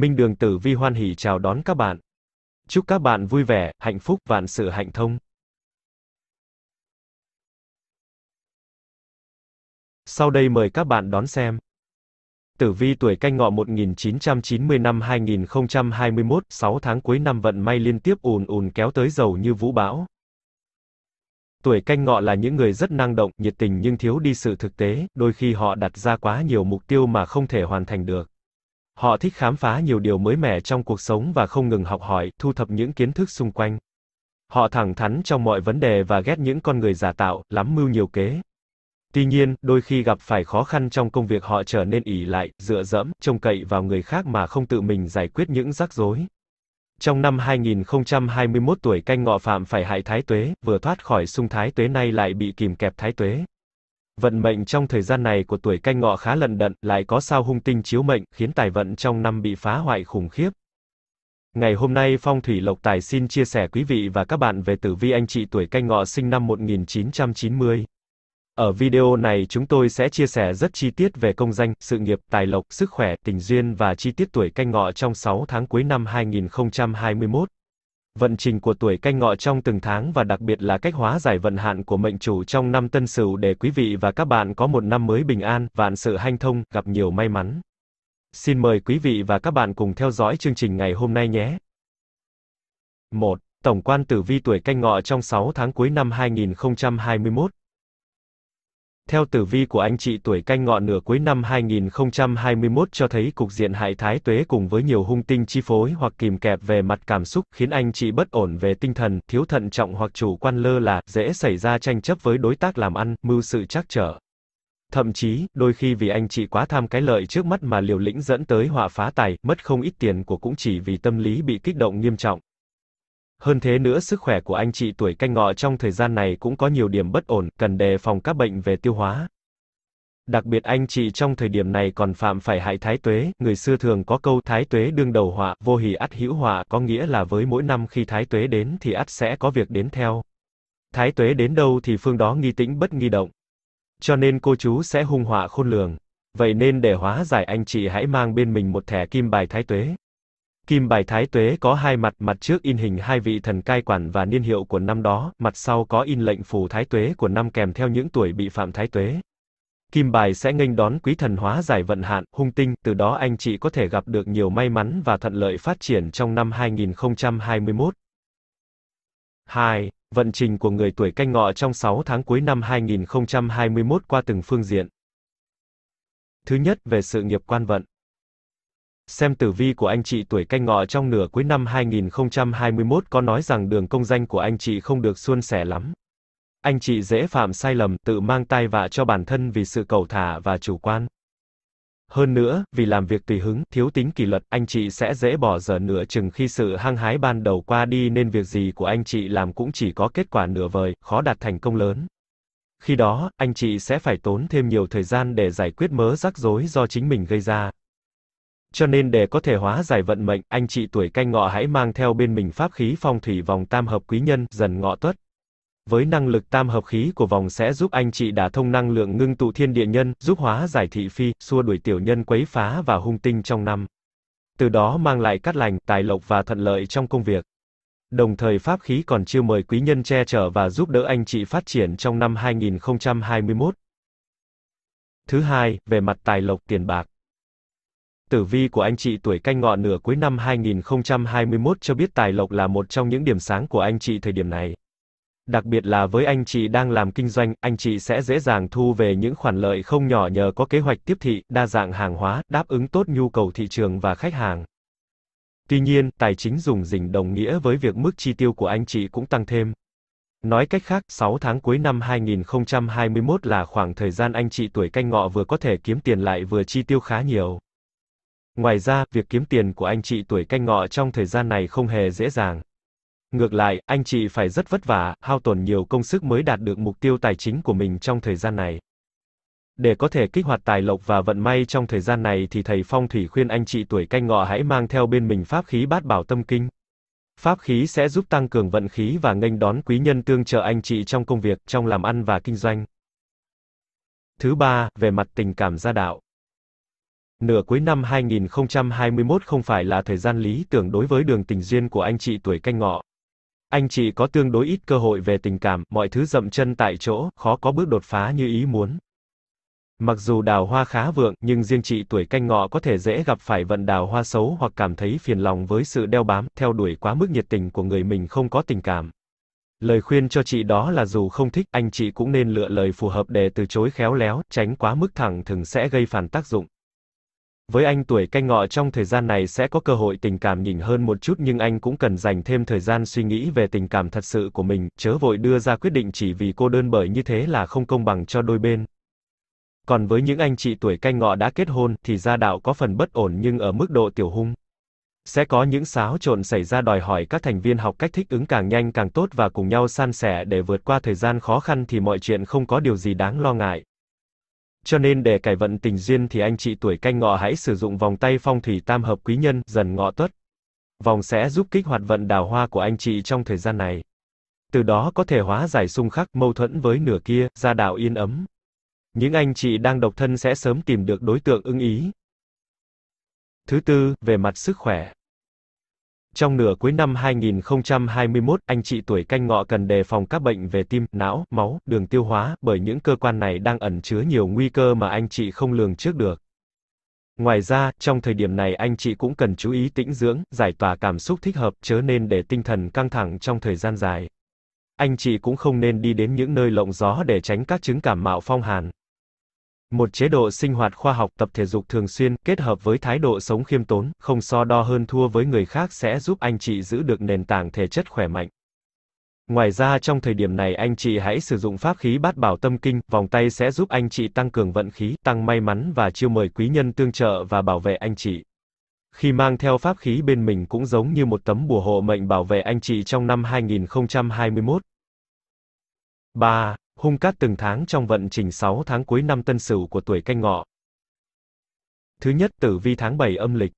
Minh Đường Tử Vi hoan hỉ chào đón các bạn. Chúc các bạn vui vẻ, hạnh phúc, vạn sự hạnh thông. Sau đây mời các bạn đón xem. Tử vi tuổi canh ngọ 1990 năm 2021, 6 tháng cuối năm vận may liên tiếp ùn ùn kéo tới giàu như vũ bão. Tuổi canh ngọ là những người rất năng động, nhiệt tình nhưng thiếu đi sự thực tế, đôi khi họ đặt ra quá nhiều mục tiêu mà không thể hoàn thành được. Họ thích khám phá nhiều điều mới mẻ trong cuộc sống và không ngừng học hỏi, thu thập những kiến thức xung quanh. Họ thẳng thắn trong mọi vấn đề và ghét những con người giả tạo, lắm mưu nhiều kế. Tuy nhiên, đôi khi gặp phải khó khăn trong công việc họ trở nên ỉ lại, dựa dẫm, trông cậy vào người khác mà không tự mình giải quyết những rắc rối. Trong năm 2021 tuổi canh ngọ phạm phải hại thái tuế, vừa thoát khỏi sung thái tuế nay lại bị kìm kẹp thái tuế. Vận mệnh trong thời gian này của tuổi canh ngọ khá lận đận, lại có sao hung tinh chiếu mệnh, khiến tài vận trong năm bị phá hoại khủng khiếp. Ngày hôm nay Phong Thủy Lộc Tài xin chia sẻ quý vị và các bạn về tử vi anh chị tuổi canh ngọ sinh năm 1990. Ở video này chúng tôi sẽ chia sẻ rất chi tiết về công danh, sự nghiệp, tài lộc, sức khỏe, tình duyên và chi tiết tuổi canh ngọ trong 6 tháng cuối năm 2021 vận trình của tuổi canh ngọ trong từng tháng và đặc biệt là cách hóa giải vận hạn của mệnh chủ trong năm tân sửu để quý vị và các bạn có một năm mới bình an, vạn sự hanh thông, gặp nhiều may mắn. Xin mời quý vị và các bạn cùng theo dõi chương trình ngày hôm nay nhé. 1. Tổng quan tử vi tuổi canh ngọ trong 6 tháng cuối năm 2021 theo tử vi của anh chị tuổi canh ngọ nửa cuối năm 2021 cho thấy cục diện hại thái tuế cùng với nhiều hung tinh chi phối hoặc kìm kẹp về mặt cảm xúc, khiến anh chị bất ổn về tinh thần, thiếu thận trọng hoặc chủ quan lơ là, dễ xảy ra tranh chấp với đối tác làm ăn, mưu sự trắc trở. Thậm chí, đôi khi vì anh chị quá tham cái lợi trước mắt mà liều lĩnh dẫn tới họa phá tài, mất không ít tiền của cũng chỉ vì tâm lý bị kích động nghiêm trọng. Hơn thế nữa sức khỏe của anh chị tuổi canh ngọ trong thời gian này cũng có nhiều điểm bất ổn, cần đề phòng các bệnh về tiêu hóa. Đặc biệt anh chị trong thời điểm này còn phạm phải hại thái tuế, người xưa thường có câu thái tuế đương đầu họa, vô hỷ ắt hữu họa, có nghĩa là với mỗi năm khi thái tuế đến thì ắt sẽ có việc đến theo. Thái tuế đến đâu thì phương đó nghi tĩnh bất nghi động. Cho nên cô chú sẽ hung họa khôn lường. Vậy nên để hóa giải anh chị hãy mang bên mình một thẻ kim bài thái tuế. Kim bài thái tuế có hai mặt, mặt trước in hình hai vị thần cai quản và niên hiệu của năm đó, mặt sau có in lệnh phù thái tuế của năm kèm theo những tuổi bị phạm thái tuế. Kim bài sẽ nghênh đón quý thần hóa giải vận hạn, hung tinh, từ đó anh chị có thể gặp được nhiều may mắn và thuận lợi phát triển trong năm 2021. 2. Vận trình của người tuổi canh ngọ trong 6 tháng cuối năm 2021 qua từng phương diện. Thứ nhất, về sự nghiệp quan vận xem tử vi của anh chị tuổi canh ngọ trong nửa cuối năm 2021 có nói rằng đường công danh của anh chị không được suôn sẻ lắm. Anh chị dễ phạm sai lầm, tự mang tai vạ cho bản thân vì sự cầu thả và chủ quan. Hơn nữa, vì làm việc tùy hứng, thiếu tính kỷ luật, anh chị sẽ dễ bỏ dở nửa chừng khi sự hăng hái ban đầu qua đi nên việc gì của anh chị làm cũng chỉ có kết quả nửa vời, khó đạt thành công lớn. Khi đó, anh chị sẽ phải tốn thêm nhiều thời gian để giải quyết mớ rắc rối do chính mình gây ra. Cho nên để có thể hóa giải vận mệnh, anh chị tuổi canh ngọ hãy mang theo bên mình pháp khí phong thủy vòng tam hợp quý nhân, dần ngọ tuất. Với năng lực tam hợp khí của vòng sẽ giúp anh chị đả thông năng lượng ngưng tụ thiên địa nhân, giúp hóa giải thị phi, xua đuổi tiểu nhân quấy phá và hung tinh trong năm. Từ đó mang lại cát lành, tài lộc và thuận lợi trong công việc. Đồng thời pháp khí còn chiêu mời quý nhân che chở và giúp đỡ anh chị phát triển trong năm 2021. Thứ hai, về mặt tài lộc tiền bạc. Tử vi của anh chị tuổi canh ngọ nửa cuối năm 2021 cho biết tài lộc là một trong những điểm sáng của anh chị thời điểm này. Đặc biệt là với anh chị đang làm kinh doanh, anh chị sẽ dễ dàng thu về những khoản lợi không nhỏ nhờ có kế hoạch tiếp thị, đa dạng hàng hóa, đáp ứng tốt nhu cầu thị trường và khách hàng. Tuy nhiên, tài chính dùng rỉnh đồng nghĩa với việc mức chi tiêu của anh chị cũng tăng thêm. Nói cách khác, 6 tháng cuối năm 2021 là khoảng thời gian anh chị tuổi canh ngọ vừa có thể kiếm tiền lại vừa chi tiêu khá nhiều. Ngoài ra, việc kiếm tiền của anh chị tuổi canh ngọ trong thời gian này không hề dễ dàng. Ngược lại, anh chị phải rất vất vả, hao tổn nhiều công sức mới đạt được mục tiêu tài chính của mình trong thời gian này. Để có thể kích hoạt tài lộc và vận may trong thời gian này thì thầy Phong Thủy khuyên anh chị tuổi canh ngọ hãy mang theo bên mình pháp khí bát bảo tâm kinh. Pháp khí sẽ giúp tăng cường vận khí và nghênh đón quý nhân tương trợ anh chị trong công việc, trong làm ăn và kinh doanh. Thứ ba, về mặt tình cảm gia đạo. Nửa cuối năm 2021 không phải là thời gian lý tưởng đối với đường tình duyên của anh chị tuổi canh ngọ. Anh chị có tương đối ít cơ hội về tình cảm, mọi thứ dậm chân tại chỗ, khó có bước đột phá như ý muốn. Mặc dù đào hoa khá vượng, nhưng riêng chị tuổi canh ngọ có thể dễ gặp phải vận đào hoa xấu hoặc cảm thấy phiền lòng với sự đeo bám, theo đuổi quá mức nhiệt tình của người mình không có tình cảm. Lời khuyên cho chị đó là dù không thích, anh chị cũng nên lựa lời phù hợp để từ chối khéo léo, tránh quá mức thẳng thường sẽ gây phản tác dụng. Với anh tuổi canh ngọ trong thời gian này sẽ có cơ hội tình cảm nhỉnh hơn một chút nhưng anh cũng cần dành thêm thời gian suy nghĩ về tình cảm thật sự của mình, chớ vội đưa ra quyết định chỉ vì cô đơn bởi như thế là không công bằng cho đôi bên. Còn với những anh chị tuổi canh ngọ đã kết hôn thì gia đạo có phần bất ổn nhưng ở mức độ tiểu hung. Sẽ có những xáo trộn xảy ra đòi hỏi các thành viên học cách thích ứng càng nhanh càng tốt và cùng nhau san sẻ để vượt qua thời gian khó khăn thì mọi chuyện không có điều gì đáng lo ngại cho nên để cải vận tình duyên thì anh chị tuổi canh ngọ hãy sử dụng vòng tay phong thủy tam hợp quý nhân, dần ngọ tuất. Vòng sẽ giúp kích hoạt vận đào hoa của anh chị trong thời gian này. Từ đó có thể hóa giải xung khắc mâu thuẫn với nửa kia, ra đạo yên ấm. Những anh chị đang độc thân sẽ sớm tìm được đối tượng ưng ý. Thứ tư, về mặt sức khỏe. Trong nửa cuối năm 2021, anh chị tuổi canh ngọ cần đề phòng các bệnh về tim, não, máu, đường tiêu hóa, bởi những cơ quan này đang ẩn chứa nhiều nguy cơ mà anh chị không lường trước được. Ngoài ra, trong thời điểm này anh chị cũng cần chú ý tĩnh dưỡng, giải tỏa cảm xúc thích hợp, chớ nên để tinh thần căng thẳng trong thời gian dài. Anh chị cũng không nên đi đến những nơi lộng gió để tránh các chứng cảm mạo phong hàn. Một chế độ sinh hoạt khoa học tập thể dục thường xuyên, kết hợp với thái độ sống khiêm tốn, không so đo hơn thua với người khác sẽ giúp anh chị giữ được nền tảng thể chất khỏe mạnh. Ngoài ra trong thời điểm này anh chị hãy sử dụng pháp khí bát bảo tâm kinh, vòng tay sẽ giúp anh chị tăng cường vận khí, tăng may mắn và chiêu mời quý nhân tương trợ và bảo vệ anh chị. Khi mang theo pháp khí bên mình cũng giống như một tấm bùa hộ mệnh bảo vệ anh chị trong năm 2021. 3 hung cát từng tháng trong vận trình 6 tháng cuối năm tân sửu của tuổi canh ngọ. Thứ nhất tử vi tháng 7 âm lịch.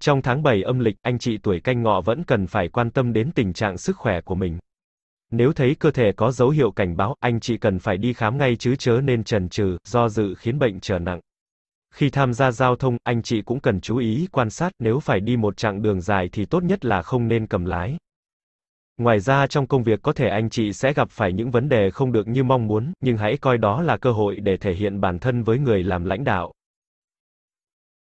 Trong tháng 7 âm lịch, anh chị tuổi canh ngọ vẫn cần phải quan tâm đến tình trạng sức khỏe của mình. Nếu thấy cơ thể có dấu hiệu cảnh báo, anh chị cần phải đi khám ngay chứ chớ nên trần trừ do dự khiến bệnh trở nặng. Khi tham gia giao thông, anh chị cũng cần chú ý quan sát, nếu phải đi một chặng đường dài thì tốt nhất là không nên cầm lái. Ngoài ra trong công việc có thể anh chị sẽ gặp phải những vấn đề không được như mong muốn, nhưng hãy coi đó là cơ hội để thể hiện bản thân với người làm lãnh đạo.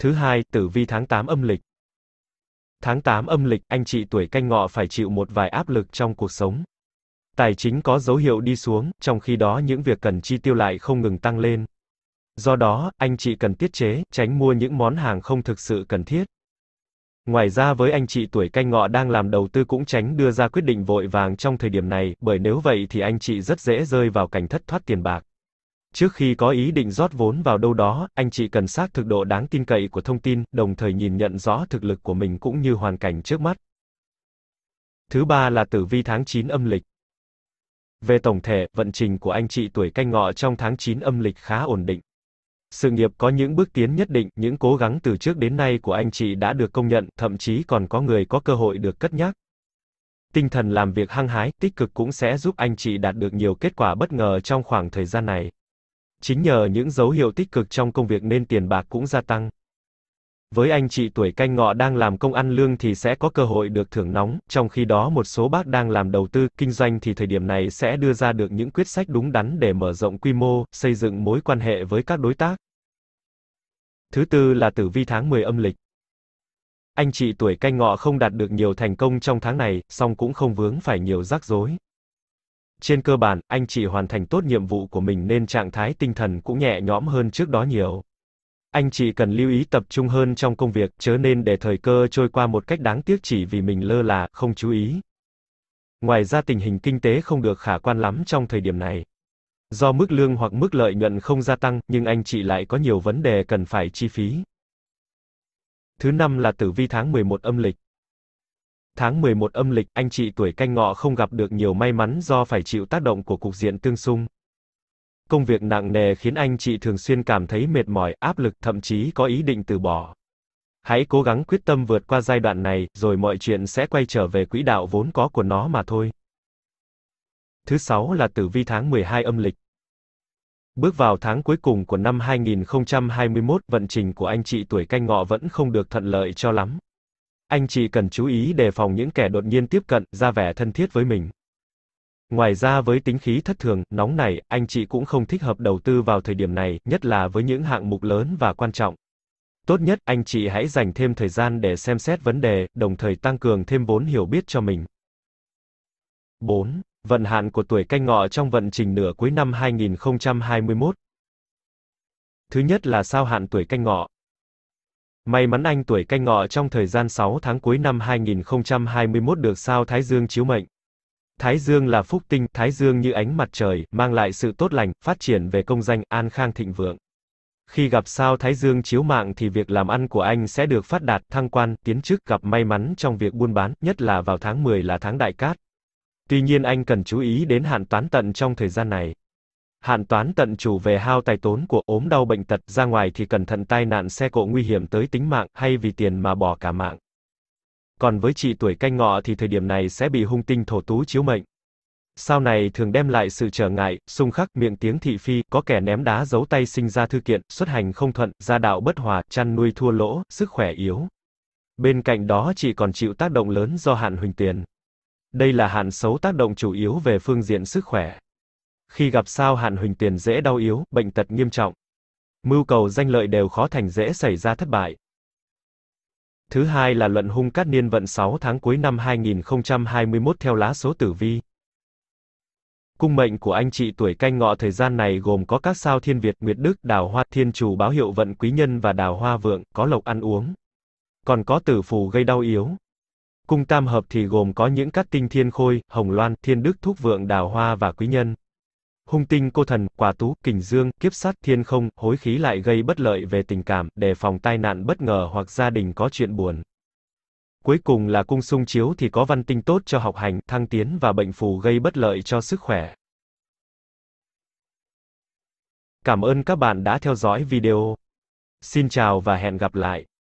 Thứ hai, tử vi tháng 8 âm lịch. Tháng 8 âm lịch, anh chị tuổi canh ngọ phải chịu một vài áp lực trong cuộc sống. Tài chính có dấu hiệu đi xuống, trong khi đó những việc cần chi tiêu lại không ngừng tăng lên. Do đó, anh chị cần tiết chế, tránh mua những món hàng không thực sự cần thiết. Ngoài ra với anh chị tuổi canh ngọ đang làm đầu tư cũng tránh đưa ra quyết định vội vàng trong thời điểm này, bởi nếu vậy thì anh chị rất dễ rơi vào cảnh thất thoát tiền bạc. Trước khi có ý định rót vốn vào đâu đó, anh chị cần xác thực độ đáng tin cậy của thông tin, đồng thời nhìn nhận rõ thực lực của mình cũng như hoàn cảnh trước mắt. Thứ ba là tử vi tháng 9 âm lịch. Về tổng thể, vận trình của anh chị tuổi canh ngọ trong tháng 9 âm lịch khá ổn định. Sự nghiệp có những bước tiến nhất định, những cố gắng từ trước đến nay của anh chị đã được công nhận, thậm chí còn có người có cơ hội được cất nhắc. Tinh thần làm việc hăng hái, tích cực cũng sẽ giúp anh chị đạt được nhiều kết quả bất ngờ trong khoảng thời gian này. Chính nhờ những dấu hiệu tích cực trong công việc nên tiền bạc cũng gia tăng. Với anh chị tuổi canh ngọ đang làm công ăn lương thì sẽ có cơ hội được thưởng nóng, trong khi đó một số bác đang làm đầu tư, kinh doanh thì thời điểm này sẽ đưa ra được những quyết sách đúng đắn để mở rộng quy mô, xây dựng mối quan hệ với các đối tác. Thứ tư là tử vi tháng 10 âm lịch. Anh chị tuổi canh ngọ không đạt được nhiều thành công trong tháng này, song cũng không vướng phải nhiều rắc rối. Trên cơ bản, anh chị hoàn thành tốt nhiệm vụ của mình nên trạng thái tinh thần cũng nhẹ nhõm hơn trước đó nhiều anh chị cần lưu ý tập trung hơn trong công việc, chớ nên để thời cơ trôi qua một cách đáng tiếc chỉ vì mình lơ là, không chú ý. Ngoài ra tình hình kinh tế không được khả quan lắm trong thời điểm này. Do mức lương hoặc mức lợi nhuận không gia tăng, nhưng anh chị lại có nhiều vấn đề cần phải chi phí. Thứ năm là tử vi tháng 11 âm lịch. Tháng 11 âm lịch, anh chị tuổi canh ngọ không gặp được nhiều may mắn do phải chịu tác động của cục diện tương xung. Công việc nặng nề khiến anh chị thường xuyên cảm thấy mệt mỏi, áp lực, thậm chí có ý định từ bỏ. Hãy cố gắng quyết tâm vượt qua giai đoạn này, rồi mọi chuyện sẽ quay trở về quỹ đạo vốn có của nó mà thôi. Thứ sáu là tử vi tháng 12 âm lịch. Bước vào tháng cuối cùng của năm 2021, vận trình của anh chị tuổi canh ngọ vẫn không được thuận lợi cho lắm. Anh chị cần chú ý đề phòng những kẻ đột nhiên tiếp cận, ra vẻ thân thiết với mình. Ngoài ra với tính khí thất thường, nóng nảy, anh chị cũng không thích hợp đầu tư vào thời điểm này, nhất là với những hạng mục lớn và quan trọng. Tốt nhất, anh chị hãy dành thêm thời gian để xem xét vấn đề, đồng thời tăng cường thêm vốn hiểu biết cho mình. 4. Vận hạn của tuổi canh ngọ trong vận trình nửa cuối năm 2021. Thứ nhất là sao hạn tuổi canh ngọ. May mắn anh tuổi canh ngọ trong thời gian 6 tháng cuối năm 2021 được sao Thái Dương chiếu mệnh. Thái Dương là phúc tinh, Thái Dương như ánh mặt trời, mang lại sự tốt lành, phát triển về công danh, an khang thịnh vượng. Khi gặp sao Thái Dương chiếu mạng thì việc làm ăn của anh sẽ được phát đạt, thăng quan, tiến chức, gặp may mắn trong việc buôn bán, nhất là vào tháng 10 là tháng đại cát. Tuy nhiên anh cần chú ý đến hạn toán tận trong thời gian này. Hạn toán tận chủ về hao tài tốn của ốm đau bệnh tật, ra ngoài thì cẩn thận tai nạn xe cộ nguy hiểm tới tính mạng, hay vì tiền mà bỏ cả mạng còn với chị tuổi canh ngọ thì thời điểm này sẽ bị hung tinh thổ tú chiếu mệnh. Sao này thường đem lại sự trở ngại, xung khắc, miệng tiếng thị phi, có kẻ ném đá giấu tay sinh ra thư kiện, xuất hành không thuận, gia đạo bất hòa, chăn nuôi thua lỗ, sức khỏe yếu. Bên cạnh đó chị còn chịu tác động lớn do hạn huỳnh tiền. Đây là hạn xấu tác động chủ yếu về phương diện sức khỏe. Khi gặp sao hạn huỳnh tiền dễ đau yếu, bệnh tật nghiêm trọng. Mưu cầu danh lợi đều khó thành dễ xảy ra thất bại. Thứ hai là luận hung cát niên vận 6 tháng cuối năm 2021 theo lá số tử vi. Cung mệnh của anh chị tuổi canh ngọ thời gian này gồm có các sao thiên Việt, Nguyệt Đức, Đào Hoa, Thiên Chủ báo hiệu vận quý nhân và Đào Hoa Vượng, có lộc ăn uống. Còn có tử phù gây đau yếu. Cung tam hợp thì gồm có những các tinh thiên khôi, hồng loan, thiên đức thúc vượng đào hoa và quý nhân hung tinh cô thần, quả tú, kình dương, kiếp sát, thiên không, hối khí lại gây bất lợi về tình cảm, đề phòng tai nạn bất ngờ hoặc gia đình có chuyện buồn. Cuối cùng là cung sung chiếu thì có văn tinh tốt cho học hành, thăng tiến và bệnh phù gây bất lợi cho sức khỏe. Cảm ơn các bạn đã theo dõi video. Xin chào và hẹn gặp lại.